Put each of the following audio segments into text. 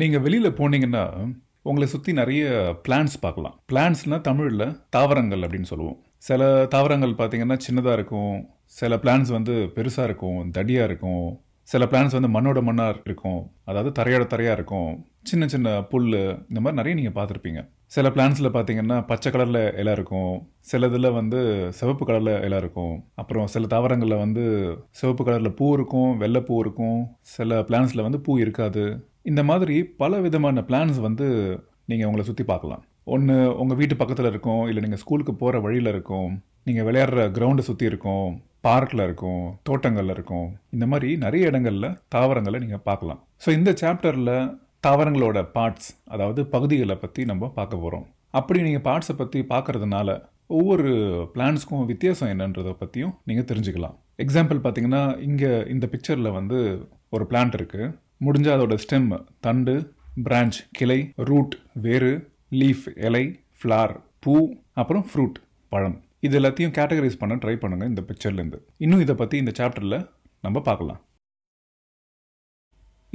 நீங்கள் வெளியில் போனீங்கன்னா உங்களை சுற்றி நிறைய பிளான்ஸ் பார்க்கலாம் பிளான்ஸ்னால் தமிழில் தாவரங்கள் அப்படின்னு சொல்லுவோம் சில தாவரங்கள் பார்த்தீங்கன்னா சின்னதாக இருக்கும் சில பிளான்ஸ் வந்து பெருசாக இருக்கும் தடியாக இருக்கும் சில பிளான்ஸ் வந்து மண்ணோட மண்ணாக இருக்கும் அதாவது தரையோட தரையாக இருக்கும் சின்ன சின்ன புல் இந்த மாதிரி நிறைய நீங்கள் பார்த்துருப்பீங்க சில பிளான்ஸில் பார்த்தீங்கன்னா பச்சை கலரில் இலை இருக்கும் சில இதில் வந்து சிவப்பு கலரில் இலை இருக்கும் அப்புறம் சில தாவரங்களில் வந்து சிவப்பு கலரில் பூ இருக்கும் வெள்ளை பூ இருக்கும் சில பிளான்ஸில் வந்து பூ இருக்காது இந்த மாதிரி பல விதமான பிளான்ஸ் வந்து நீங்கள் உங்களை சுற்றி பார்க்கலாம் ஒன்று உங்கள் வீட்டு பக்கத்தில் இருக்கும் இல்லை நீங்கள் ஸ்கூலுக்கு போகிற வழியில் இருக்கும் நீங்கள் விளையாடுற கிரவுண்டை சுற்றி இருக்கும் பார்க்கில் இருக்கும் தோட்டங்களில் இருக்கும் இந்த மாதிரி நிறைய இடங்களில் தாவரங்களை நீங்கள் பார்க்கலாம் ஸோ இந்த சாப்டரில் தாவரங்களோட பார்ட்ஸ் அதாவது பகுதிகளை பற்றி நம்ம பார்க்க போகிறோம் அப்படி நீங்கள் பார்ட்ஸை பற்றி பார்க்குறதுனால ஒவ்வொரு பிளான்ஸ்க்கும் வித்தியாசம் என்னன்றதை பற்றியும் நீங்கள் தெரிஞ்சுக்கலாம் எக்ஸாம்பிள் பார்த்தீங்கன்னா இங்கே இந்த பிக்சரில் வந்து ஒரு பிளான்ட் இருக்குது முடிஞ்ச அதோட ஸ்டெம் தண்டு பிரான்ச் கிளை ரூட் வேறு லீஃப் இலை ஃப்ளார் பூ அப்புறம் ஃப்ரூட் பழம் இது எல்லாத்தையும் கேட்டகரைஸ் பண்ண ட்ரை பண்ணுங்கள் இந்த பிக்சர்லேருந்து இன்னும் இதை பற்றி இந்த சாப்டரில் நம்ம பார்க்கலாம்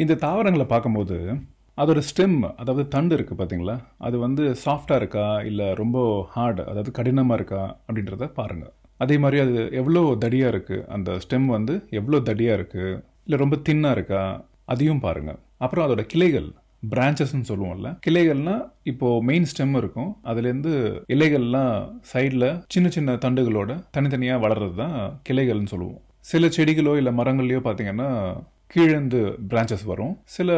இந்த தாவரங்களை பார்க்கும்போது அதோட ஸ்டெம் அதாவது தண்டு இருக்குது பார்த்தீங்களா அது வந்து சாஃப்டாக இருக்கா இல்லை ரொம்ப ஹார்டு அதாவது கடினமாக இருக்கா அப்படின்றத பாருங்கள் அதே மாதிரி அது எவ்வளோ தடியாக இருக்குது அந்த ஸ்டெம் வந்து எவ்வளோ தடியாக இருக்குது இல்லை ரொம்ப தின்னாக இருக்கா அதையும் பாருங்கள் அப்புறம் அதோட கிளைகள் பிரான்ச்சஸ்ன்னு சொல்லுவோம்ல கிளைகள்னா இப்போது மெயின் ஸ்டெம் இருக்கும் அதுலேருந்து இலைகள்லாம் சைடில் சின்ன சின்ன தண்டுகளோட தனித்தனியாக வளர்றது தான் கிளைகள்னு சொல்லுவோம் சில செடிகளோ இல்லை மரங்கள்லையோ பார்த்தீங்கன்னா கீழேருந்து பிரான்ச்சஸ் வரும் சில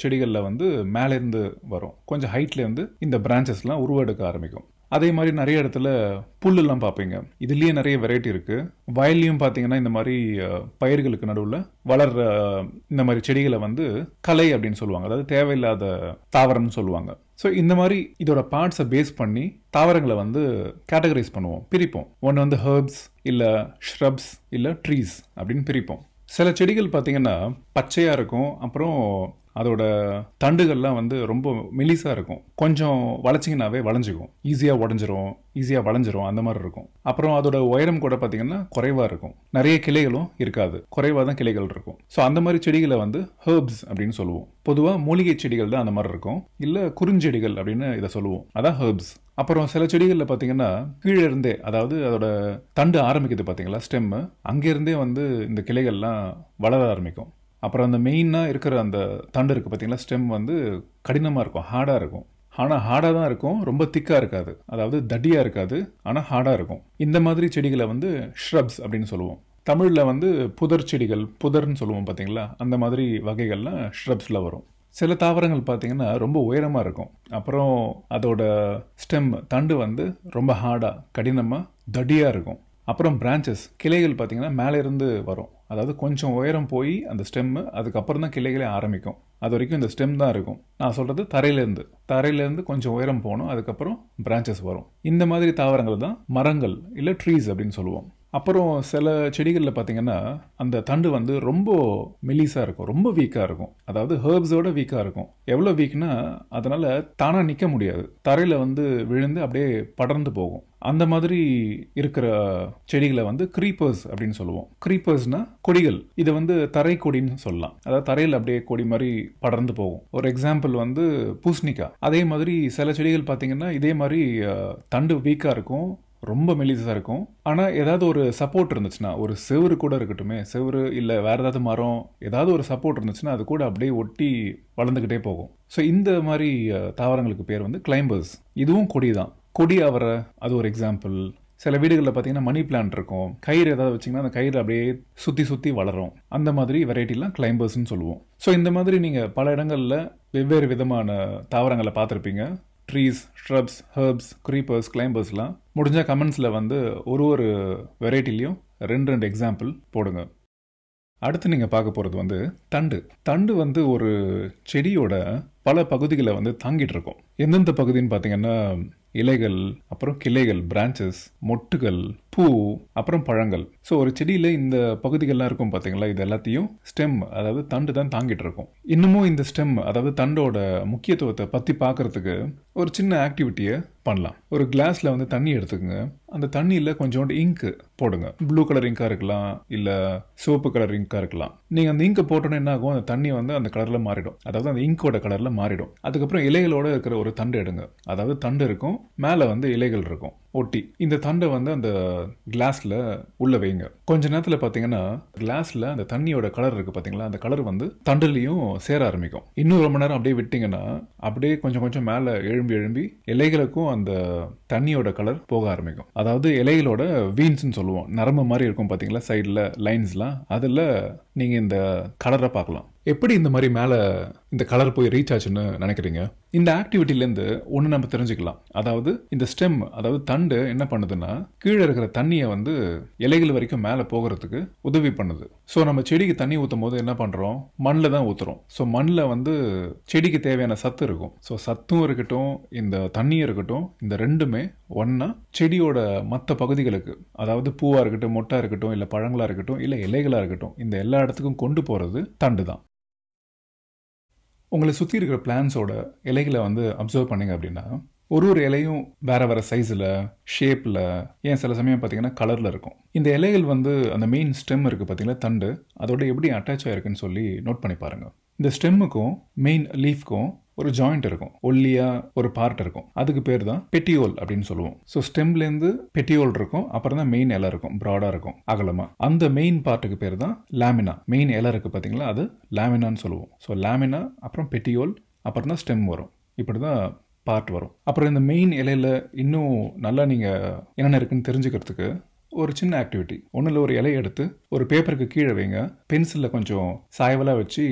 செடிகளில் வந்து மேலேருந்து வரும் கொஞ்சம் ஹைட்லேருந்து இந்த பிரான்ச்சஸ்லாம் உருவெடுக்க ஆரம்பிக்கும் அதே மாதிரி நிறைய இடத்துல புல்லுலாம் பார்ப்பீங்க இதுலேயே நிறைய வெரைட்டி இருக்குது வயல்லையும் பார்த்தீங்கன்னா இந்த மாதிரி பயிர்களுக்கு நடுவில் வளர்கிற இந்த மாதிரி செடிகளை வந்து கலை அப்படின்னு சொல்லுவாங்க அதாவது தேவையில்லாத தாவரம்னு சொல்லுவாங்க ஸோ இந்த மாதிரி இதோட பார்ட்ஸை பேஸ் பண்ணி தாவரங்களை வந்து கேட்டகரைஸ் பண்ணுவோம் பிரிப்போம் ஒன்று வந்து ஹர்ப்ஸ் இல்லை ஷ்ரப்ஸ் இல்லை ட்ரீஸ் அப்படின்னு பிரிப்போம் சில செடிகள் பார்த்திங்கன்னா பச்சையாக இருக்கும் அப்புறம் அதோட தண்டுகள்லாம் வந்து ரொம்ப மெலிசாக இருக்கும் கொஞ்சம் வளைச்சிங்கனாவே வளைஞ்சிக்கும் ஈஸியாக உடஞ்சிரும் ஈஸியாக வளைஞ்சிரும் அந்த மாதிரி இருக்கும் அப்புறம் அதோட உயரம் கூட பார்த்திங்கன்னா குறைவாக இருக்கும் நிறைய கிளைகளும் இருக்காது குறைவாக தான் கிளைகள் இருக்கும் ஸோ அந்த மாதிரி செடிகளை வந்து ஹேர்ப்ஸ் அப்படின்னு சொல்லுவோம் பொதுவாக மூலிகை செடிகள் தான் அந்த மாதிரி இருக்கும் இல்லை குறுஞ்செடிகள் அப்படின்னு இதை சொல்லுவோம் அதான் ஹேர்ப்ஸ் அப்புறம் சில செடிகளில் பார்த்தீங்கன்னா கீழே இருந்தே அதாவது அதோட தண்டு ஆரம்பிக்குது பார்த்தீங்களா ஸ்டெம்மு அங்கேருந்தே வந்து இந்த கிளைகள்லாம் வளர ஆரம்பிக்கும் அப்புறம் அந்த மெயினாக இருக்கிற அந்த தண்டு இருக்குது பார்த்தீங்களா ஸ்டெம் வந்து கடினமாக இருக்கும் ஹார்டாக இருக்கும் ஆனால் ஹார்டாக தான் இருக்கும் ரொம்ப திக்காக இருக்காது அதாவது தடியாக இருக்காது ஆனால் ஹார்டாக இருக்கும் இந்த மாதிரி செடிகளை வந்து ஷ்ரப்ஸ் அப்படின்னு சொல்லுவோம் தமிழில் வந்து புதர் செடிகள் புதர்னு சொல்லுவோம் பார்த்தீங்களா அந்த மாதிரி வகைகள்லாம் ஷ்ரப்ஸில் வரும் சில தாவரங்கள் பார்த்திங்கன்னா ரொம்ப உயரமாக இருக்கும் அப்புறம் அதோட ஸ்டெம் தண்டு வந்து ரொம்ப ஹார்டாக கடினமாக தடியாக இருக்கும் அப்புறம் பிரான்ச்சஸ் கிளைகள் பார்த்திங்கன்னா இருந்து வரும் அதாவது கொஞ்சம் உயரம் போய் அந்த ஸ்டெம்மு அதுக்கப்புறம் தான் கிளைகளே ஆரம்பிக்கும் அது வரைக்கும் இந்த ஸ்டெம் தான் இருக்கும் நான் சொல்கிறது தரையிலேருந்து தரையிலேருந்து கொஞ்சம் உயரம் போகணும் அதுக்கப்புறம் பிரான்ச்சஸ் வரும் இந்த மாதிரி தாவரங்கள் தான் மரங்கள் இல்லை ட்ரீஸ் அப்படின்னு சொல்லுவோம் அப்புறம் சில செடிகளில் பார்த்திங்கன்னா அந்த தண்டு வந்து ரொம்ப மெலிஸாக இருக்கும் ரொம்ப வீக்காக இருக்கும் அதாவது ஹேர்ப்ஸோட வீக்காக இருக்கும் எவ்வளோ வீக்னா அதனால் தானாக நிற்க முடியாது தரையில் வந்து விழுந்து அப்படியே படர்ந்து போகும் அந்த மாதிரி இருக்கிற செடிகளை வந்து க்ரீப்பர்ஸ் அப்படின்னு சொல்லுவோம் க்ரீப்பர்ஸ்னா கொடிகள் இதை வந்து தரை கொடின்னு சொல்லலாம் அதாவது தரையில் அப்படியே கொடி மாதிரி படர்ந்து போகும் ஒரு எக்ஸாம்பிள் வந்து பூஸ்னிக்கா அதே மாதிரி சில செடிகள் பார்த்தீங்கன்னா இதே மாதிரி தண்டு வீக்காக இருக்கும் ரொம்ப மெலிசாக இருக்கும் ஆனால் ஏதாவது ஒரு சப்போர்ட் இருந்துச்சுன்னா ஒரு செவரு கூட இருக்கட்டுமே செவரு இல்லை வேறு ஏதாவது மரம் ஏதாவது ஒரு சப்போர்ட் இருந்துச்சுன்னா அது கூட அப்படியே ஒட்டி வளர்ந்துக்கிட்டே போகும் ஸோ இந்த மாதிரி தாவரங்களுக்கு பேர் வந்து கிளைம்பர்ஸ் இதுவும் கொடி தான் கொடி அவரை அது ஒரு எக்ஸாம்பிள் சில வீடுகளில் பார்த்தீங்கன்னா மணி பிளான்ட் இருக்கும் கயிறு ஏதாவது வச்சிங்கன்னா அந்த கயிறு அப்படியே சுற்றி சுற்றி வளரும் அந்த மாதிரி வெரைட்டிலாம் கிளைம்பர்ஸ்ன்னு சொல்லுவோம் ஸோ இந்த மாதிரி நீங்கள் பல இடங்களில் வெவ்வேறு விதமான தாவரங்களை பார்த்துருப்பீங்க ட்ரீஸ் ஷ்ரப்ஸ் ஹர்ப்ஸ் க்ரீப்பர்ஸ் கிளைம்பர்ஸ்லாம் முடிஞ்ச கமெண்ட்ஸில் வந்து ஒரு ஒரு வெரைட்டிலையும் ரெண்டு ரெண்டு எக்ஸாம்பிள் போடுங்க அடுத்து நீங்கள் பார்க்க போகிறது வந்து தண்டு தண்டு வந்து ஒரு செடியோட பல பகுதிகளை வந்து தாங்கிட்டு இருக்கும் எந்தெந்த பகுதின்னு பார்த்தீங்கன்னா இலைகள் அப்புறம் கிளைகள் பிரான்ச்சஸ் மொட்டுகள் பூ அப்புறம் பழங்கள் ஸோ ஒரு செடியில் இந்த பகுதிகள்லாம் இருக்கும் பார்த்தீங்களா இது எல்லாத்தையும் ஸ்டெம் அதாவது தண்டு தான் தாங்கிட்டு இருக்கும் இன்னமும் இந்த ஸ்டெம் அதாவது தண்டோட முக்கியத்துவத்தை பற்றி பார்க்குறதுக்கு ஒரு சின்ன ஆக்டிவிட்டியை பண்ணலாம் ஒரு கிளாஸில் வந்து தண்ணி எடுத்துக்கோங்க அந்த தண்ணியில் கொஞ்சோண்டு இங்கு போடுங்க ப்ளூ கலர் இங்காக இருக்கலாம் இல்லை சிவப்பு கலர் இங்காக இருக்கலாம் நீங்கள் அந்த இங்கு போட்டோன்னே என்ன ஆகும் அந்த தண்ணி வந்து அந்த கலரில் மாறிடும் அதாவது அந்த இங்கோட கலரில் மாறிடும் அதுக்கப்புறம் இலைகளோட இருக்கிற ஒரு தண்டு எடுங்க அதாவது தண்டு இருக்கும் மேலே வந்து இலைகள் இருக்கும் ஒட்டி இந்த தண்டை வந்து அந்த கிளாஸில் உள்ளே வைங்க கொஞ்ச நேரத்தில் பார்த்தீங்கன்னா கிளாஸில் அந்த தண்ணியோட கலர் இருக்குது பார்த்தீங்களா அந்த கலர் வந்து தண்டுலையும் சேர ஆரம்பிக்கும் இன்னும் ரொம்ப நேரம் அப்படியே விட்டிங்கன்னா அப்படியே கொஞ்சம் கொஞ்சம் மேலே எழும்பி எழும்பி இலைகளுக்கும் அந்த தண்ணியோட கலர் போக ஆரம்பிக்கும் அதாவது இலைகளோட வீன்ஸ்ன்னு சொல்லுவோம் நரம்பு மாதிரி இருக்கும் பார்த்தீங்களா சைடில் லைன்ஸ்லாம் அதில் நீங்கள் இந்த கலரை பார்க்கலாம் எப்படி இந்த மாதிரி மேலே இந்த கலர் போய் ரீச் ஆச்சுன்னு நினைக்கிறீங்க இந்த ஆக்டிவிட்டிலேருந்து ஒன்று நம்ம தெரிஞ்சுக்கலாம் அதாவது இந்த ஸ்டெம் அதாவது தண்டு என்ன பண்ணுதுன்னா கீழே இருக்கிற தண்ணியை வந்து இலைகள் வரைக்கும் மேலே போகிறதுக்கு உதவி பண்ணுது ஸோ நம்ம செடிக்கு தண்ணி ஊற்றும் போது என்ன பண்ணுறோம் மண்ணில் தான் ஊற்றுறோம் ஸோ மண்ணில் வந்து செடிக்கு தேவையான சத்து இருக்கும் ஸோ சத்தும் இருக்கட்டும் இந்த தண்ணியும் இருக்கட்டும் இந்த ரெண்டுமே ஒன்றா செடியோட மற்ற பகுதிகளுக்கு அதாவது பூவாக இருக்கட்டும் மொட்டாக இருக்கட்டும் இல்லை பழங்களாக இருக்கட்டும் இல்லை இலைகளாக இருக்கட்டும் இந்த எல்லா இடத்துக்கும் கொண்டு போகிறது தண்டு தான் உங்களை சுற்றி இருக்கிற பிளான்ஸோட இலைகளை வந்து அப்சர்வ் பண்ணிங்க அப்படின்னா ஒரு ஒரு இலையும் வேறு வேறு சைஸில் ஷேப்பில் ஏன் சில சமயம் பார்த்தீங்கன்னா கலரில் இருக்கும் இந்த இலைகள் வந்து அந்த மெயின் ஸ்டெம் இருக்குது பார்த்தீங்களா தண்டு அதோட எப்படி அட்டாச் ஆகிருக்குன்னு சொல்லி நோட் பண்ணி பாருங்கள் இந்த ஸ்டெம்முக்கும் மெயின் லீஃப்க்கும் ஒரு ஜாயிண்ட் இருக்கும் ஒல்லியாக ஒரு பார்ட் இருக்கும் அதுக்கு பேர் தான் பெட்டியோல் அப்படின்னு சொல்லுவோம் ஸோ ஸ்டெம்லேருந்து பெட்டியோல் இருக்கும் அப்புறம் தான் மெயின் இலை இருக்கும் ப்ராடாக இருக்கும் அகலமாக அந்த மெயின் பார்ட்டுக்கு பேர் தான் லேமினா மெயின் இலை இருக்குது பார்த்தீங்களா அது லேமினான்னு சொல்லுவோம் ஸோ லேமினா அப்புறம் பெட்டியோல் அப்புறம் தான் ஸ்டெம் வரும் இப்படி தான் பார்ட் வரும் அப்புறம் இந்த மெயின் இலையில இன்னும் நல்லா நீங்கள் என்னென்ன இருக்குன்னு தெரிஞ்சுக்கிறதுக்கு ஒரு சின்ன ஆக்டிவிட்டி ஒன்றில் ஒரு இலையை எடுத்து ஒரு பேப்பருக்கு கீழே வைங்க பென்சிலில் கொஞ்சம் சாயவலாக வச்சு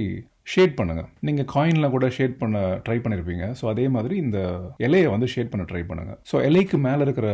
ஷேட் பண்ணுங்கள் நீங்கள் காயினில் கூட ஷேட் பண்ண ட்ரை பண்ணியிருப்பீங்க ஸோ அதே மாதிரி இந்த இலையை வந்து ஷேட் பண்ண ட்ரை பண்ணுங்கள் ஸோ இலைக்கு மேலே இருக்கிற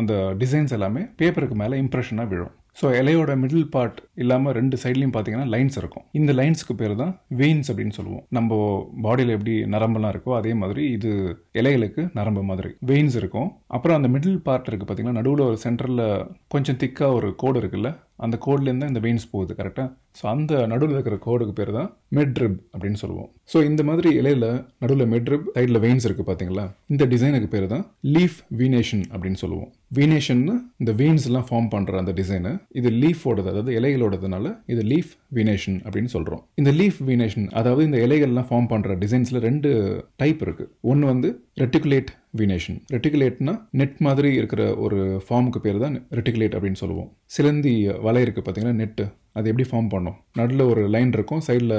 அந்த டிசைன்ஸ் எல்லாமே பேப்பருக்கு மேலே இம்ப்ரெஷனாக விழும் ஸோ இலையோட மிடில் பார்ட் இல்லாமல் ரெண்டு சைட்லையும் பார்த்தீங்கன்னா லைன்ஸ் இருக்கும் இந்த லைன்ஸ்க்கு பேர் தான் வெயின்ஸ் அப்படின்னு சொல்லுவோம் நம்ம பாடியில் எப்படி நரம்பெல்லாம் இருக்கோ அதே மாதிரி இது இலைகளுக்கு நரம்பு மாதிரி வெயின்ஸ் இருக்கும் அப்புறம் அந்த மிடில் பார்ட் இருக்குது பார்த்தீங்கன்னா நடுவில் ஒரு சென்டரில் கொஞ்சம் திக்காக ஒரு கோடு இருக்குல்ல அந்த கோட்லேருந்து இந்த வெயின்ஸ் போகுது கரெக்டாக ஸோ அந்த நடுவில் இருக்கிற கோடுக்கு பேர் தான் மெட்ரிப் அப்படின்னு சொல்லுவோம் ஸோ இந்த மாதிரி இலையில் நடுவில் மெட்ரிப் சைடில் வெயின்ஸ் இருக்குது பார்த்தீங்களா இந்த டிசைனுக்கு பேர் தான் லீஃப் வீனேஷன் அப்படின்னு சொல்லுவோம் வீனேஷன் இந்த வீன்ஸ்லாம் ஃபார்ம் பண்ணுற அந்த டிசைனு இது லீஃபோடது அதாவது இலைகளோடதுனால இது லீஃப் வீனேஷன் அப்படின்னு சொல்கிறோம் இந்த லீஃப் வீனேஷன் அதாவது இந்த இலைகள்லாம் ஃபார்ம் பண்ணுற டிசைன்ஸில் ரெண்டு டைப் இருக்குது ஒன்று வந்து ரெட்டிகுலேட் வீனேஷன் ரெட்டிகுலேட்னா நெட் மாதிரி இருக்கிற ஒரு ஃபார்முக்கு பேர் தான் ரெட்டிகுலேட் அப்படின்னு சொல்லுவோம் சிலந்தி வலை இருக்குது பார்த்தீங்கன்னா நெட்டு அது எப்படி ஃபார்ம் பண்ணும் நடுவில் ஒரு லைன் இருக்கும் சைடில்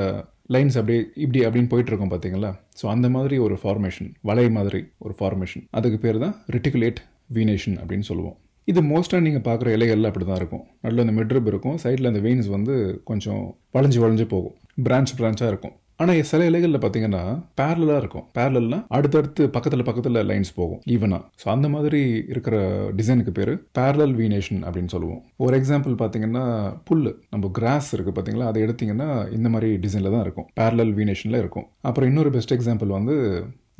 லைன்ஸ் அப்படியே இப்படி அப்படின்னு போயிட்டுருக்கோம் பார்த்தீங்களா ஸோ அந்த மாதிரி ஒரு ஃபார்மேஷன் வலை மாதிரி ஒரு ஃபார்மேஷன் அதுக்கு பேர் தான் ரிட்டிகுலேட் வீனேஷன் அப்படின்னு சொல்லுவோம் இது மோஸ்ட்டாக நீங்கள் பார்க்குற இலைகள்லாம் அப்படி தான் இருக்கும் நடுவில் அந்த மிட்ரிப் இருக்கும் சைடில் அந்த வெயின்ஸ் வந்து கொஞ்சம் வளைஞ்சு வளைஞ்சு போகும் பிரான்ச் பிரான்ச்சாக இருக்கும் ஆனால் சில இலைகளில் பார்த்தீங்கன்னா பேரலாக இருக்கும் பேரலாம் அடுத்தடுத்து பக்கத்தில் பக்கத்தில் லைன்ஸ் போகும் ஈவனாக ஸோ அந்த மாதிரி இருக்கிற டிசைனுக்கு பேர் பேரலல் வீனேஷன் அப்படின்னு சொல்லுவோம் ஒரு எக்ஸாம்பிள் பார்த்தீங்கன்னா புல் நம்ம கிராஸ் இருக்குது பார்த்தீங்களா அதை எடுத்திங்கன்னா இந்த மாதிரி டிசைனில் தான் இருக்கும் பேரலல் வீனேஷனில் இருக்கும் அப்புறம் இன்னொரு பெஸ்ட் எக்ஸாம்பிள் வந்து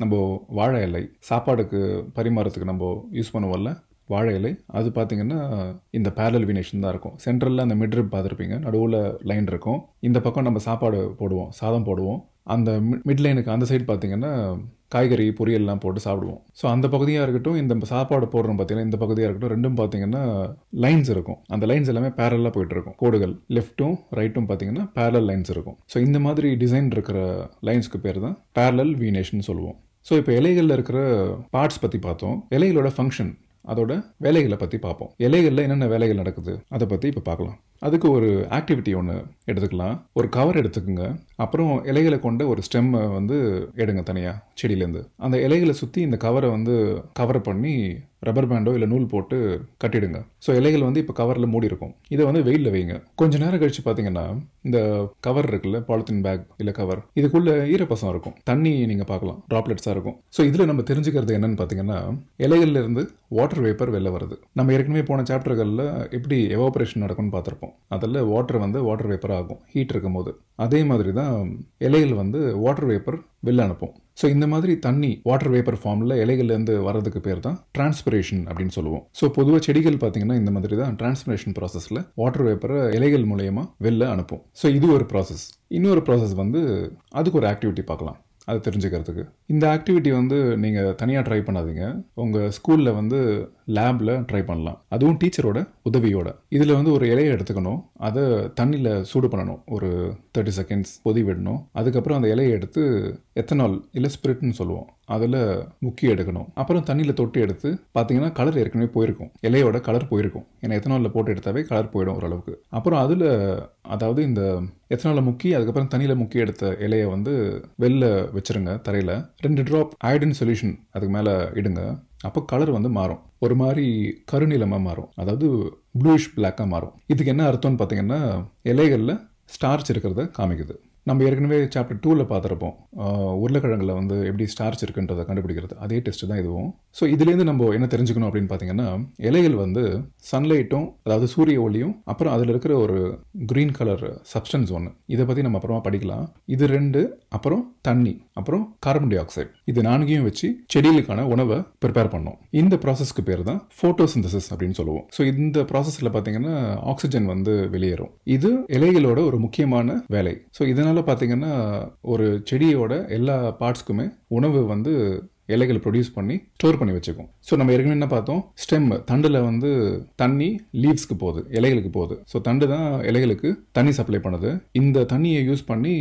நம்ம வாழை இலை சாப்பாடுக்கு பரிமாறத்துக்கு நம்ம யூஸ் பண்ணுவோம்ல வாழை இலை அது பார்த்தீங்கன்னா இந்த பேரல் வினேஷன் தான் இருக்கும் சென்ட்ரலில் அந்த ரிப் பார்த்துருப்பீங்க நடுவில் லைன் இருக்கும் இந்த பக்கம் நம்ம சாப்பாடு போடுவோம் சாதம் போடுவோம் அந்த மிட் லைனுக்கு அந்த சைடு பார்த்தீங்கன்னா காய்கறி பொரியல்லாம் போட்டு சாப்பிடுவோம் ஸோ அந்த பகுதியாக இருக்கட்டும் இந்த சாப்பாடு போடுறோம் பார்த்தீங்கன்னா இந்த பகுதியாக இருக்கட்டும் ரெண்டும் பார்த்தீங்கன்னா லைன்ஸ் இருக்கும் அந்த லைன்ஸ் எல்லாமே பேரலாக போயிட்டு இருக்கும் கோடுகள் லெஃப்ட்டும் ரைட்டும் பார்த்தீங்கன்னா பேரல் லைன்ஸ் இருக்கும் ஸோ இந்த மாதிரி டிசைன் இருக்கிற லைன்ஸ்க்கு பேர் தான் பேரலல் வீனேஷன் சொல்லுவோம் ஸோ இப்போ இலைகளில் இருக்கிற பார்ட்ஸ் பற்றி பார்த்தோம் இலைகளோட ஃபங்க்ஷன் அதோட வேலைகளை பற்றி பார்ப்போம் இலைகளில் என்னென்ன வேலைகள் நடக்குது அதை பற்றி இப்போ பார்க்கலாம் அதுக்கு ஒரு ஆக்டிவிட்டி ஒன்று எடுத்துக்கலாம் ஒரு கவர் எடுத்துக்கோங்க அப்புறம் இலைகளை கொண்ட ஒரு ஸ்டெம்மை வந்து எடுங்க தனியாக செடியிலேருந்து அந்த இலைகளை சுற்றி இந்த கவரை வந்து கவர் பண்ணி ரப்பர் பேண்டோ இல்லை நூல் போட்டு கட்டிடுங்க ஸோ இலைகள் வந்து இப்போ கவரில் மூடி இருக்கும் இதை வந்து வெயிலில் வைங்க கொஞ்ச நேரம் கழித்து பார்த்தீங்கன்னா இந்த கவர் இருக்குல்ல பாலித்தீன் பேக் இல்லை கவர் இதுக்குள்ளே ஈரப்பசம் இருக்கும் தண்ணி நீங்கள் பார்க்கலாம் ட்ராப்லெட்ஸாக இருக்கும் ஸோ இதில் நம்ம தெரிஞ்சுக்கிறது என்னன்னு பார்த்தீங்கன்னா இலைகள்லேருந்து வாட்டர் வேப்பர் வெளில வருது நம்ம ஏற்கனவே போன சாப்டர்களில் எப்படி எவாபரேஷன் நடக்கும்னு பார்த்துருப்போம் இருக்கும் அதில் வாட்டர் வந்து வாட்டர் வேப்பர் ஆகும் ஹீட் இருக்கும் போது அதே மாதிரி தான் இலைகள் வந்து வாட்டர் வேப்பர் வெளில அனுப்பும் ஸோ இந்த மாதிரி தண்ணி வாட்டர் வேப்பர் ஃபார்மில் இலைகள்லேருந்து வர்றதுக்கு பேர் தான் டிரான்ஸ்பிரேஷன் அப்படின்னு சொல்லுவோம் ஸோ பொதுவாக செடிகள் பார்த்தீங்கன்னா இந்த மாதிரி தான் டிரான்ஸ்பிரேஷன் ப்ராசஸில் வாட்டர் வேப்பரை இலைகள் மூலயமா வெளில அனுப்பும் ஸோ இது ஒரு ப்ராசஸ் இன்னொரு ப்ராசஸ் வந்து அதுக்கு ஒரு ஆக்டிவிட்டி பார்க்கலாம் அதை தெரிஞ்சுக்கிறதுக்கு இந்த ஆக்டிவிட்டி வந்து நீங்கள் தனியாக ட்ரை பண்ணாதீங்க உங்கள் ஸ்கூலில் வந்து லேப்ல ட்ரை பண்ணலாம் அதுவும் டீச்சரோட உதவியோட இதில் வந்து ஒரு இலையை எடுத்துக்கணும் அதை தண்ணியில் சூடு பண்ணணும் ஒரு தேர்ட்டி செகண்ட்ஸ் பொதி விடணும் அதுக்கப்புறம் அந்த இலையை எடுத்து எத்தனால் இல்லை ஸ்பிரிட்னு சொல்லுவோம் அதில் முக்கி எடுக்கணும் அப்புறம் தண்ணியில் தொட்டு எடுத்து பார்த்தீங்கன்னா கலர் ஏற்கனவே போயிருக்கும் இலையோட கலர் போயிருக்கும் ஏன்னா எத்தனாலில் போட்டு எடுத்தாவே கலர் போயிடும் ஓரளவுக்கு அப்புறம் அதில் அதாவது இந்த எத்தனாலில் முக்கி அதுக்கப்புறம் தண்ணியில் முக்கி எடுத்த இலையை வந்து வெளில வச்சுருங்க தரையில் ரெண்டு ட்ராப் அயோடின் சொல்யூஷன் அதுக்கு மேலே இடுங்க அப்போ கலர் வந்து மாறும் ஒரு மாதிரி கருநிலமாக மாறும் அதாவது ப்ளூஷ் பிளாக்காக மாறும் இதுக்கு என்ன அர்த்தம்னு பார்த்தீங்கன்னா இலைகளில் ஸ்டார்ச் இருக்கிறத காமிக்குது நம்ம ஏற்கனவே சாப்டர் டூவில் பார்த்துருப்போம் உருளைக்கிழங்கில் வந்து எப்படி ஸ்டார்ச் இருக்குன்றதை கண்டுபிடிக்கிறது அதே டெஸ்ட் தான் இதுவும் ஸோ இதுலேருந்து நம்ம என்ன தெரிஞ்சுக்கணும் அப்படின்னு பார்த்தீங்கன்னா இலைகள் வந்து சன்லைட்டும் அதாவது சூரிய ஒளியும் அப்புறம் அதில் இருக்கிற ஒரு க்ரீன் கலர் சப்ஸ்டன்ஸ் ஒன்று இதை பற்றி நம்ம அப்புறமா படிக்கலாம் இது ரெண்டு அப்புறம் தண்ணி அப்புறம் கார்பன் டை ஆக்சைடு இது நான்கையும் வச்சு செடிகளுக்கான உணவை ப்ரிப்பேர் பண்ணோம் இந்த ப்ராசஸ்க்கு பேர் தான் ஃபோட்டோ சிந்தசிஸ் அப்படின்னு சொல்லுவோம் ஸோ இந்த ப்ராசஸில் பார்த்தீங்கன்னா ஆக்சிஜன் வந்து வெளியேறும் இது இலைகளோட ஒரு முக்கியமான வேலை ஸோ இதனால் இதனால் பார்த்தீங்கன்னா ஒரு செடியோட எல்லா பார்ட்ஸ்க்குமே உணவு வந்து இலைகள் ப்ரொடியூஸ் பண்ணி ஸ்டோர் பண்ணி வச்சுக்கும் ஸோ நம்ம ஏற்கனவே என்ன பார்த்தோம் ஸ்டெம் தண்டில் வந்து தண்ணி லீவ்ஸ்க்கு போகுது இலைகளுக்கு போகுது ஸோ தண்டு தான் இலைகளுக்கு தண்ணி சப்ளை பண்ணுது இந்த தண்ணியை யூஸ் பண்ணி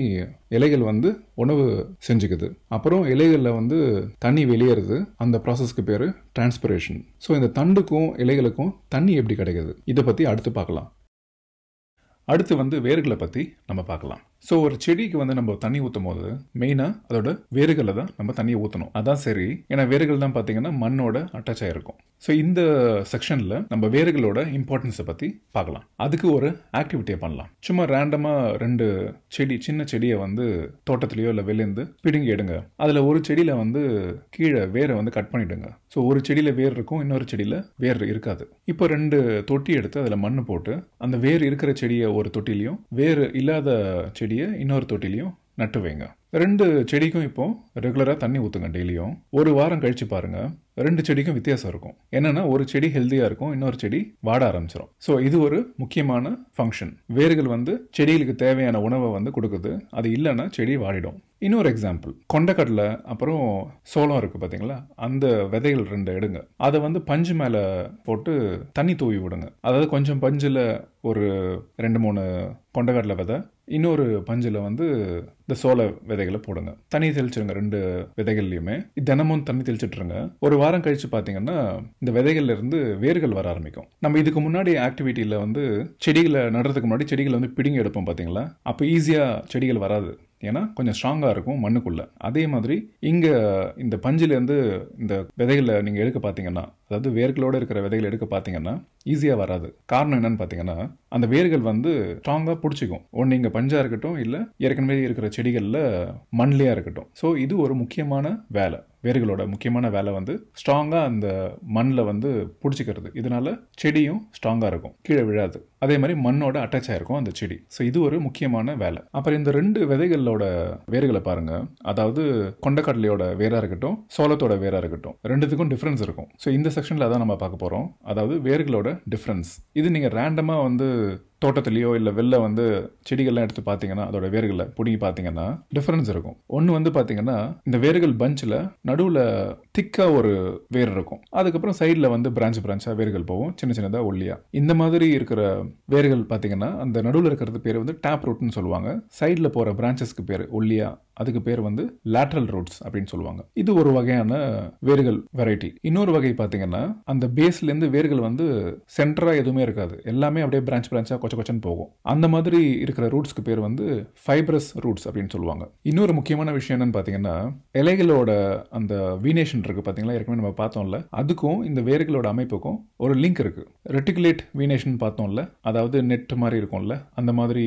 இலைகள் வந்து உணவு செஞ்சுக்குது அப்புறம் இலைகளில் வந்து தண்ணி வெளியேறுது அந்த ப்ராசஸ்க்கு பேர் டிரான்ஸ்பரேஷன் ஸோ இந்த தண்டுக்கும் இலைகளுக்கும் தண்ணி எப்படி கிடைக்குது இதை பற்றி அடுத்து பார்க்கலாம் அடுத்து வந்து வேர்களை பற்றி நம்ம பார்க்கலாம் ஸோ ஒரு செடிக்கு வந்து நம்ம தண்ணி ஊற்றும் போது மெயினாக அதோட வேர்களை தான் நம்ம தண்ணியை ஊற்றணும் அதான் சரி ஏன்னா வேர்கள் தான் பார்த்தீங்கன்னா மண்ணோட அட்டாச் ஆகிருக்கும் ஸோ இந்த செக்ஷனில் நம்ம வேர்களோட இம்பார்ட்டன்ஸை பற்றி பார்க்கலாம் அதுக்கு ஒரு ஆக்டிவிட்டியை பண்ணலாம் சும்மா ரேண்டமாக ரெண்டு செடி சின்ன செடியை வந்து தோட்டத்துலேயோ இல்லை வெளியேந்து பிடுங்கி எடுங்க அதில் ஒரு செடியில் வந்து கீழே வேரை வந்து கட் பண்ணிவிடுங்க ஸோ ஒரு செடியில் வேர் இருக்கும் இன்னொரு செடியில் வேர் இருக்காது இப்போ ரெண்டு தொட்டி எடுத்து அதில் மண் போட்டு அந்த வேர் இருக்கிற செடியை ஒரு தொட்டிலையும் வேர் இல்லாத செடி செடியை இன்னொரு தொட்டிலையும் நட்டு வைங்க ரெண்டு செடிக்கும் இப்போ ரெகுலராக தண்ணி ஊற்றுங்க டெய்லியும் ஒரு வாரம் கழிச்சு பாருங்க ரெண்டு செடிக்கும் வித்தியாசம் இருக்கும் என்னன்னா ஒரு செடி ஹெல்த்தியாக இருக்கும் இன்னொரு செடி வாட ஆரம்பிச்சிடும் ஸோ இது ஒரு முக்கியமான ஃபங்க்ஷன் வேர்கள் வந்து செடிகளுக்கு தேவையான உணவை வந்து கொடுக்குது அது இல்லைன்னா செடி வாடிடும் இன்னொரு எக்ஸாம்பிள் கொண்டக்கடலை அப்புறம் சோளம் இருக்குது பார்த்தீங்களா அந்த விதைகள் ரெண்டு எடுங்க அதை வந்து பஞ்சு மேலே போட்டு தண்ணி தூவி விடுங்க அதாவது கொஞ்சம் பஞ்சில் ஒரு ரெண்டு மூணு கொண்டக்கடலை விதை இன்னொரு பஞ்சில் வந்து இந்த சோள விதைகளை போடுங்க தண்ணி தெளிச்சிருங்க ரெண்டு விதைகள்லையுமே தினமும் தண்ணி தெளிச்சிட்டுருங்க ஒரு வாரம் கழித்து பார்த்தீங்கன்னா இந்த விதைகள்ல இருந்து வேர்கள் வர ஆரம்பிக்கும் நம்ம இதுக்கு முன்னாடி ஆக்டிவிட்டியில் வந்து செடிகளை நடுறதுக்கு முன்னாடி செடிகளை வந்து பிடிங்கி எடுப்போம் பார்த்தீங்களா அப்போ ஈஸியாக செடிகள் வராது ஏன்னா கொஞ்சம் ஸ்ட்ராங்காக இருக்கும் மண்ணுக்குள்ளே அதே மாதிரி இங்கே இந்த பஞ்சிலேருந்து இந்த விதைகளை நீங்கள் எடுக்க பார்த்தீங்கன்னா அதாவது வேர்களோடு இருக்கிற விதைகள் எடுக்க பார்த்தீங்கன்னா ஈஸியாக வராது காரணம் என்னன்னு பார்த்தீங்கன்னா அந்த வேர்கள் வந்து ஸ்ட்ராங்காக பிடிச்சிக்கும் ஒன்று இங்கே பஞ்சாக இருக்கட்டும் இல்லை ஏற்கனவே இருக்கிற செடிகளில் மண்லேயா இருக்கட்டும் ஸோ இது ஒரு முக்கியமான வேலை வேர்களோட முக்கியமான வேலை வந்து ஸ்ட்ராங்காக அந்த மண்ணில் வந்து பிடிச்சிக்கிறது இதனால செடியும் ஸ்ட்ராங்காக இருக்கும் கீழே விழாது அதே மாதிரி மண்ணோட அட்டாச் ஆயிருக்கும் அந்த செடி ஸோ இது ஒரு முக்கியமான வேலை அப்புறம் இந்த ரெண்டு விதைகளோட வேர்களை பாருங்க அதாவது கொண்டக்கடலையோட வேராக இருக்கட்டும் சோளத்தோட வேராக இருக்கட்டும் ரெண்டுத்துக்கும் டிஃப்ரென்ஸ் இருக்கும் ஸோ இந்த செக்ஷனில் அதான் நம்ம பார்க்க போகிறோம் அதாவது வேர்களோட டிஃப்ரென்ஸ் இது நீங்கள் ரேண்டமாக வந்து தோட்டத்துலேயோ இல்லை வெளில வந்து செடிகள்லாம் எடுத்து பார்த்தீங்கன்னா அதோட வேர்களை பிடிங்கி பார்த்தீங்கன்னா டிஃப்ரென்ஸ் இருக்கும் ஒன்று வந்து பார்த்தீங்கன்னா இந்த வேர்கள் பஞ்சில் நடுவில் திக்காக ஒரு வேர் இருக்கும் அதுக்கப்புறம் சைடில் வந்து பிரான்ச் பிரான்ச்சாக வேர்கள் போகும் சின்ன சின்னதாக ஒல்லியாக இந்த மாதிரி இருக்கிற வேர்கள் பார்த்தீங்கன்னா அந்த நடுவில் இருக்கிறது பேர் வந்து டேப் ரூட்னு சொல்லுவாங்க சைடில் போகிற பிரான்ச்சஸ்க்கு பேர் ஒல்லியாக அதுக்கு பேர் வந்து லேட்ரல் ரூட்ஸ் அப்படின்னு சொல்லுவாங்க இது ஒரு வகையான வேர்கள் வெரைட்டி இன்னொரு வகை பார்த்தீங்கன்னா அந்த பேஸ்லேருந்து வேர்கள் வந்து சென்டராக எதுவுமே இருக்காது எல்லாமே அப்படியே பிரான்ச் பிரான்ச்சாக கொச்ச கொச்சன்னு போகும் அந்த மாதிரி இருக்கிற ரூட்ஸ்க்கு பேர் வந்து ஃபைப்ரஸ் ரூட்ஸ் அப்படின்னு சொல்லுவாங்க இன்னொரு முக்கியமான விஷயம் என்னன்னு பார்த்தீங்கன்னா இலைகளோட அந்த வீனேஷன் இருக்கு பார்த்தீங்களா ஏற்கனவே நம்ம பார்த்தோம்ல அதுக்கும் இந்த வேர்களோட அமைப்புக்கும் ஒரு லிங்க் இருக்கு ரெட்டிகுலேட் வீனேஷன் பார்த்தோம்ல அதாவது நெட் மாதிரி இருக்கும்ல அந்த மாதிரி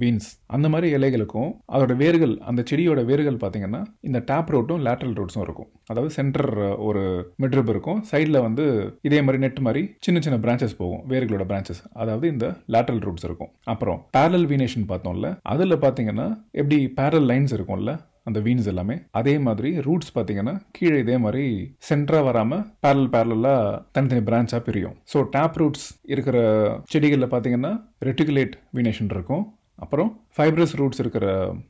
வீன்ஸ் அந்த மாதிரி இலைகளுக்கும் அதோட வேர்கள் அந்த செடி செடியோட வேர்கள் பார்த்தீங்கன்னா இந்த டேப் ரோட்டும் லேட்ரல் ரோட்ஸும் இருக்கும் அதாவது சென்டர் ஒரு மிட்ரிப் இருக்கும் சைடில் வந்து இதே மாதிரி நெட் மாதிரி சின்ன சின்ன பிரான்ச்சஸ் போகும் வேர்களோட பிரான்ச்சஸ் அதாவது இந்த லேட்ரல் ரூட்ஸ் இருக்கும் அப்புறம் பேரல் வீனேஷன் பார்த்தோம்ல அதில் பார்த்தீங்கன்னா எப்படி பேரல் லைன்ஸ் இருக்கும்ல அந்த வீன்ஸ் எல்லாமே அதே மாதிரி ரூட்ஸ் பார்த்தீங்கன்னா கீழே இதே மாதிரி சென்டராக வராமல் பேரல் பேரலாக தனித்தனி பிரான்ச்சாக பிரியும் ஸோ டேப் ரூட்ஸ் இருக்கிற செடிகளில் பார்த்தீங்கன்னா ரெட்டிகுலேட் வீனேஷன் இருக்கும் அப்புறம் ஃபைப்ரஸ் ரூட்ஸ் இருக்கிற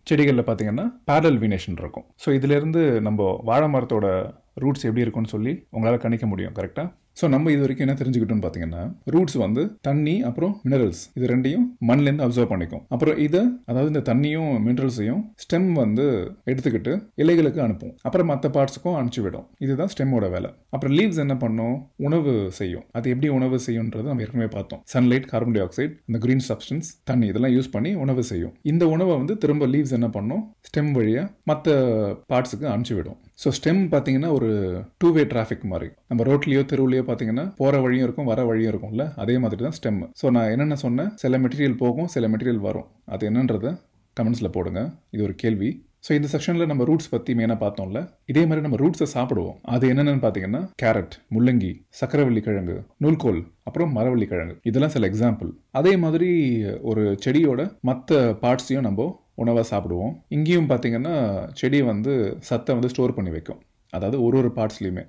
செடிகளில் பார்த்தீங்கன்னா பேரல் வினேஷன் இருக்கும் ஸோ இதிலேருந்து நம்ம வாழை மரத்தோட ரூட்ஸ் எப்படி இருக்கும்னு சொல்லி உங்களால் கணிக்க முடியும் கரெக்டாக ஸோ நம்ம இது வரைக்கும் என்ன தெரிஞ்சுக்கிட்டோம்னு பார்த்தீங்கன்னா ரூட்ஸ் வந்து தண்ணி அப்புறம் மினரல்ஸ் இது ரெண்டையும் மண்ணிலேருந்து அப்சர்வ் பண்ணிக்கும் அப்புறம் இதை அதாவது இந்த தண்ணியும் மினரல்ஸையும் ஸ்டெம் வந்து எடுத்துக்கிட்டு இலைகளுக்கு அனுப்பும் அப்புறம் மற்ற பார்ட்ஸுக்கும் அனுப்பிச்சு விடும் இதுதான் ஸ்டெம்மோட வேலை அப்புறம் லீவ்ஸ் என்ன பண்ணும் உணவு செய்யும் அது எப்படி உணவு செய்யும்ன்றது நம்ம ஏற்கனவே பார்த்தோம் சன்லைட் கார்பன் டை ஆக்சைடு இந்த க்ரீன் சப்ஸ்டன்ஸ் தண்ணி இதெல்லாம் யூஸ் பண்ணி உணவு செய்யும் இந்த உணவை வந்து திரும்ப லீவ்ஸ் என்ன பண்ணும் ஸ்டெம் வழியாக மற்ற பார்ட்ஸுக்கு அனுப்பிச்சு விடும் ஸோ ஸ்டெம் பார்த்தீங்கன்னா ஒரு டூ வே டிராஃபிக் மாதிரி நம்ம ரோட்லேயோ தெருவுலையோ பார்த்தீங்கன்னா போகிற வழியும் இருக்கும் வர வழியும் இருக்கும்ல அதே மாதிரி தான் ஸ்டெம் ஸோ நான் என்னென்ன சொன்னேன் சில மெட்டீரியல் போகும் சில மெட்டீரியல் வரும் அது என்னன்றதை கமெண்ட்ஸில் போடுங்க இது ஒரு கேள்வி ஸோ இந்த செக்ஷனில் நம்ம ரூட்ஸ் பற்றி மெயினாக பார்த்தோம்ல இதே மாதிரி நம்ம ரூட்ஸை சாப்பிடுவோம் அது என்னென்னு பார்த்தீங்கன்னா கேரட் முள்ளங்கி சக்கரவள்ளி கிழங்கு நூல்கோல் அப்புறம் மரவள்ளி கிழங்கு இதெல்லாம் சில எக்ஸாம்பிள் அதே மாதிரி ஒரு செடியோட மற்ற பார்ட்ஸையும் நம்ம உணவாக சாப்பிடுவோம் இங்கேயும் பார்த்திங்கன்னா செடி வந்து சத்தை வந்து ஸ்டோர் பண்ணி வைக்கும் அதாவது ஒரு ஒரு பார்ட்ஸ்லேயுமே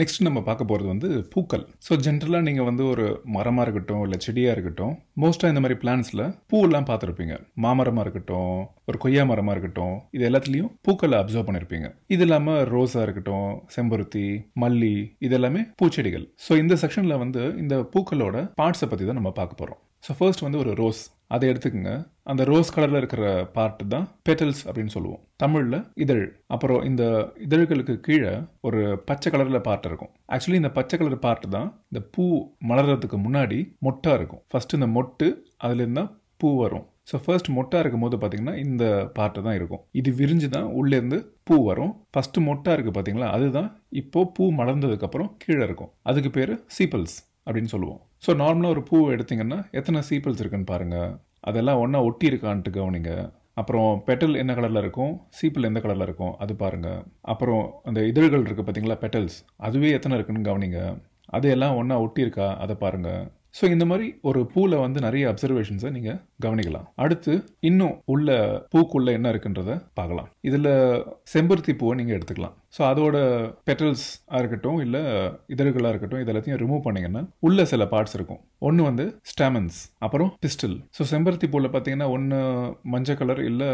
நெக்ஸ்ட் நம்ம பார்க்க போகிறது வந்து பூக்கள் ஸோ ஜென்ரலாக நீங்கள் வந்து ஒரு மரமாக இருக்கட்டும் இல்லை செடியாக இருக்கட்டும் மோஸ்ட்டாக இந்த மாதிரி பிளான்ஸில் பூவெல்லாம் பார்த்துருப்பீங்க மாமரமாக இருக்கட்டும் ஒரு கொய்யா மரமாக இருக்கட்டும் இது எல்லாத்துலேயும் பூக்களை அப்சர்வ் பண்ணியிருப்பீங்க இது இல்லாமல் ரோஸாக இருக்கட்டும் செம்பருத்தி மல்லி இதெல்லாமே பூச்செடிகள் ஸோ இந்த செக்ஷனில் வந்து இந்த பூக்களோட பார்ட்ஸை பற்றி தான் நம்ம பார்க்க போகிறோம் ஸோ ஃபர்ஸ்ட் வந்து ஒரு ரோஸ் அதை எடுத்துக்கோங்க அந்த ரோஸ் கலரில் இருக்கிற பார்ட் தான் பெட்டல்ஸ் அப்படின்னு சொல்லுவோம் தமிழில் இதழ் அப்புறம் இந்த இதழ்களுக்கு கீழே ஒரு பச்சை கலரில் பார்ட் இருக்கும் ஆக்சுவலி இந்த பச்சை கலர் பார்ட் தான் இந்த பூ மலர்றதுக்கு முன்னாடி மொட்டாக இருக்கும் ஃபஸ்ட்டு இந்த மொட்டு அதுலேருந்து தான் பூ வரும் ஸோ ஃபர்ஸ்ட் மொட்டாக இருக்கும் போது பார்த்தீங்கன்னா இந்த பார்ட்டு தான் இருக்கும் இது விரிஞ்சு தான் உள்ளேருந்து பூ வரும் ஃபஸ்ட்டு மொட்டாக இருக்குது பார்த்தீங்களா அதுதான் இப்போது பூ மலர்ந்ததுக்கப்புறம் கீழே இருக்கும் அதுக்கு பேர் சீப்பல்ஸ் அப்படின்னு சொல்லுவோம் ஸோ நார்மலாக ஒரு பூ எடுத்திங்கன்னா எத்தனை சீப்பிள்ஸ் இருக்குன்னு பாருங்கள் அதெல்லாம் ஒன்றா ஒட்டி இருக்கான்ட்டு கவனிங்க அப்புறம் பெட்டல் என்ன கலரில் இருக்கும் சீப்பிள் எந்த கலரில் இருக்கும் அது பாருங்கள் அப்புறம் அந்த இதழ்கள் இருக்குது பார்த்தீங்களா பெட்டல்ஸ் அதுவே எத்தனை இருக்குன்னு கவனிங்க அதையெல்லாம் ஒன்றா ஒட்டி இருக்கா அதை பாருங்கள் ஸோ இந்த மாதிரி ஒரு பூவில் வந்து நிறைய அப்சர்வேஷன்ஸை நீங்கள் கவனிக்கலாம் அடுத்து இன்னும் உள்ள பூக்குள்ளே என்ன இருக்குன்றதை பார்க்கலாம் இதில் செம்பருத்தி பூவை நீங்கள் எடுத்துக்கலாம் ஸோ அதோட பெட்டல்ஸாக இருக்கட்டும் இல்லை இதழ்களாக இருக்கட்டும் இது எல்லாத்தையும் ரிமூவ் பண்ணிங்கன்னா உள்ள சில பார்ட்ஸ் இருக்கும் ஒன்று வந்து ஸ்டாமன்ஸ் அப்புறம் பிஸ்டல் ஸோ செம்பருத்தி பூவில் பார்த்தீங்கன்னா ஒன்று மஞ்சள் கலர் இல்லை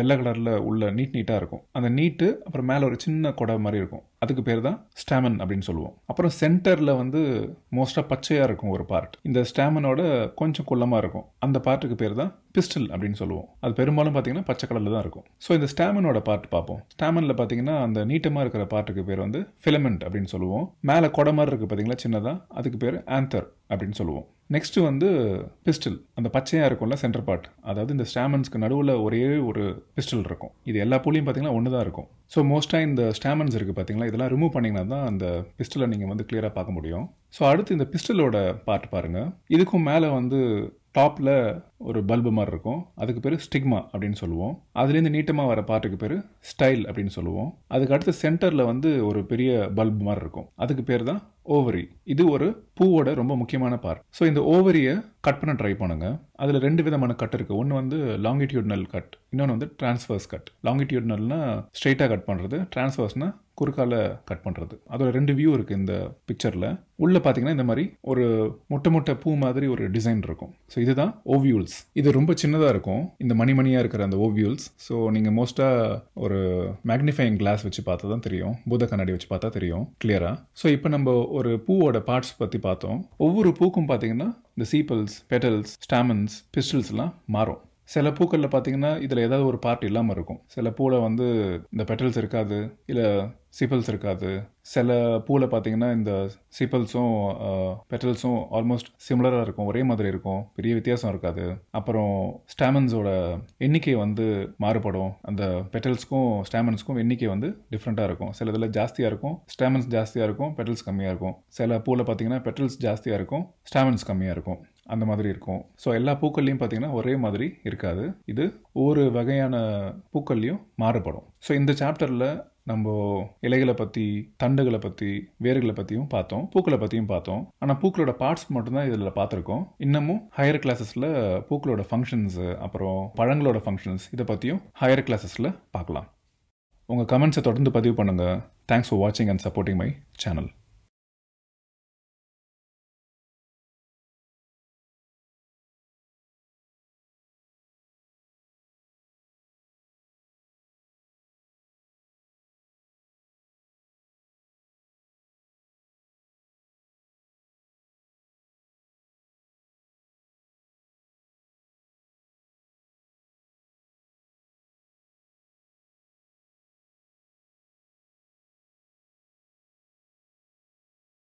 வெள்ளை கலரில் உள்ள நீட் நீட்டாக இருக்கும் அந்த நீட்டு அப்புறம் மேலே ஒரு சின்ன கொடை மாதிரி இருக்கும் அதுக்கு பேர் தான் ஸ்டாமன் அப்படின்னு சொல்லுவோம் அப்புறம் சென்டரில் வந்து மோஸ்ட்டாக பச்சையாக இருக்கும் ஒரு பார்ட் இந்த ஸ்டாமனோட கொஞ்சம் குள்ளமாக இருக்கும் அந்த பார்ட்டுக்கு பேர் தான் பிஸ்டல் அப்படின்னு சொல்லுவோம் அது பெரும்பாலும் பார்த்தீங்கன்னா பச்சை கலரில் தான் இருக்கும் ஸோ இந்த ஸ்டாமினோட பார்ட் பார்ப்போம் ஸ்டாமனில் பார்த்தீங்கன்னா அந்த நீட்டமாக இருக்கிற பார்ட்டுக்கு பேர் வந்து ஃபிலமெண்ட் அப்படின்னு சொல்லுவோம் மேலே கொடை மாதிரி இருக்குது பார்த்தீங்களா சின்னதாக அதுக்கு பேர் ஆந்தர் அப்படின்னு சொல்லுவோம் நெக்ஸ்ட் வந்து பிஸ்டல் அந்த பச்சையாக இருக்கும்ல சென்டர் பார்ட் அதாவது இந்த ஸ்டாமன்ஸ்க்கு நடுவில் ஒரே ஒரு பிஸ்டல் இருக்கும் இது எல்லா பூலையும் பார்த்தீங்கன்னா ஒன்று தான் இருக்கும் ஸோ மோஸ்ட்டாக இந்த ஸ்டாமன்ஸ் இருக்குது பார்த்தீங்களா இதெல்லாம் ரிமூவ் பண்ணிங்கன்னா தான் அந்த பிஸ்டலை நீங்கள் வந்து கிளியராக பார்க்க முடியும் ஸோ அடுத்து இந்த பிஸ்டலோட பார்ட் பாருங்கள் இதுக்கும் மேலே வந்து டாப்பில் ஒரு பல்பு மாதிரி இருக்கும் அதுக்கு பேர் ஸ்டிக்மா அப்படின்னு சொல்லுவோம் அதுலேருந்து நீட்டமாக வர பாட்டுக்கு பேர் ஸ்டைல் அப்படின்னு சொல்லுவோம் அதுக்கு அடுத்து சென்டரில் வந்து ஒரு பெரிய பல்பு மாதிரி இருக்கும் அதுக்கு பேர் தான் ஓவரி இது ஒரு பூவோட ரொம்ப முக்கியமான பார்ட் ஸோ இந்த ஓவரியை கட் பண்ண ட்ரை பண்ணுங்க அதில் ரெண்டு விதமான கட் இருக்குது ஒன்று வந்து லாங்கிடியூட்னல் கட் இன்னொன்று வந்து டிரான்ஸ்வர்ஸ் கட் லாங்கிடியூட்னல்னா ஸ்ட்ரெயிட்டாக கட் பண்ணுறது டிரான்ஸ்வர்ஸ்னா குறுக்கால கட் பண்ணுறது அதோட ரெண்டு வியூ இருக்குது இந்த பிக்சரில் உள்ளே பார்த்தீங்கன்னா இந்த மாதிரி ஒரு மொட்டை மொட்டை பூ மாதிரி ஒரு டிசைன் இருக்கும் ஸோ இதுதான் ஓவியூல்ஸ் இது ரொம்ப சின்னதாக இருக்கும் இந்த மணிமணியாக இருக்கிற அந்த ஓவியூல்ஸ் ஸோ நீங்கள் மோஸ்ட்டாக ஒரு மேக்னிஃபைங் கிளாஸ் வச்சு பார்த்தா தான் தெரியும் பூத கண்ணாடி வச்சு பார்த்தா தெரியும் கிளியராக ஸோ இப்போ நம்ம ஒரு பூவோட பார்ட்ஸ் பற்றி பார்த்தோம் ஒவ்வொரு பூக்கும் பார்த்தீங்கன்னா இந்த சீப்பிள்ஸ் பெட்டல்ஸ் ஸ்டாமன்ஸ் பிஸ்டல்ஸ்லாம் மாறும் சில பூக்களில் பார்த்தீங்கன்னா இதில் ஏதாவது ஒரு பார்ட் இல்லாமல் இருக்கும் சில பூவில் வந்து இந்த பெட்டல்ஸ் இருக்காது இல்லை சிப்பல்ஸ் இருக்காது சில பூவில் பார்த்தீங்கன்னா இந்த சிப்பல்ஸும் பெட்டல்ஸும் ஆல்மோஸ்ட் சிமிலராக இருக்கும் ஒரே மாதிரி இருக்கும் பெரிய வித்தியாசம் இருக்காது அப்புறம் ஸ்டாமன்ஸோட எண்ணிக்கை வந்து மாறுபடும் அந்த பெட்டல்ஸ்க்கும் ஸ்டாமன்ஸ்க்கும் எண்ணிக்கை வந்து டிஃப்ரெண்ட்டாக இருக்கும் சில இதில் ஜாஸ்தியாக இருக்கும் ஸ்டாமன்ஸ் ஜாஸ்தியாக இருக்கும் பெட்டல்ஸ் கம்மியாக இருக்கும் சில பூவில் பார்த்தீங்கன்னா பெட்டல்ஸ் ஜாஸ்தியாக இருக்கும் ஸ்டாமன்ஸ் கம்மியாக இருக்கும் அந்த மாதிரி இருக்கும் ஸோ எல்லா பூக்கள்லையும் பார்த்தீங்கன்னா ஒரே மாதிரி இருக்காது இது ஒவ்வொரு வகையான பூக்கள்லையும் மாறுபடும் ஸோ இந்த சாப்டரில் நம்ம இலைகளை பற்றி தண்டுகளை பற்றி வேர்களை பற்றியும் பார்த்தோம் பூக்களை பற்றியும் பார்த்தோம் ஆனால் பூக்களோட பார்ட்ஸ் மட்டும்தான் இதில் பார்த்துருக்கோம் இன்னமும் ஹையர் கிளாஸஸில் பூக்களோட ஃபங்க்ஷன்ஸ் அப்புறம் பழங்களோட ஃபங்க்ஷன்ஸ் இதை பற்றியும் ஹையர் கிளாஸஸில் பார்க்கலாம் உங்கள் கமெண்ட்ஸை தொடர்ந்து பதிவு பண்ணுங்கள் தேங்க்ஸ் ஃபார் வாட்சிங் அண்ட் சப்போர்ட்டிங் மை சேனல்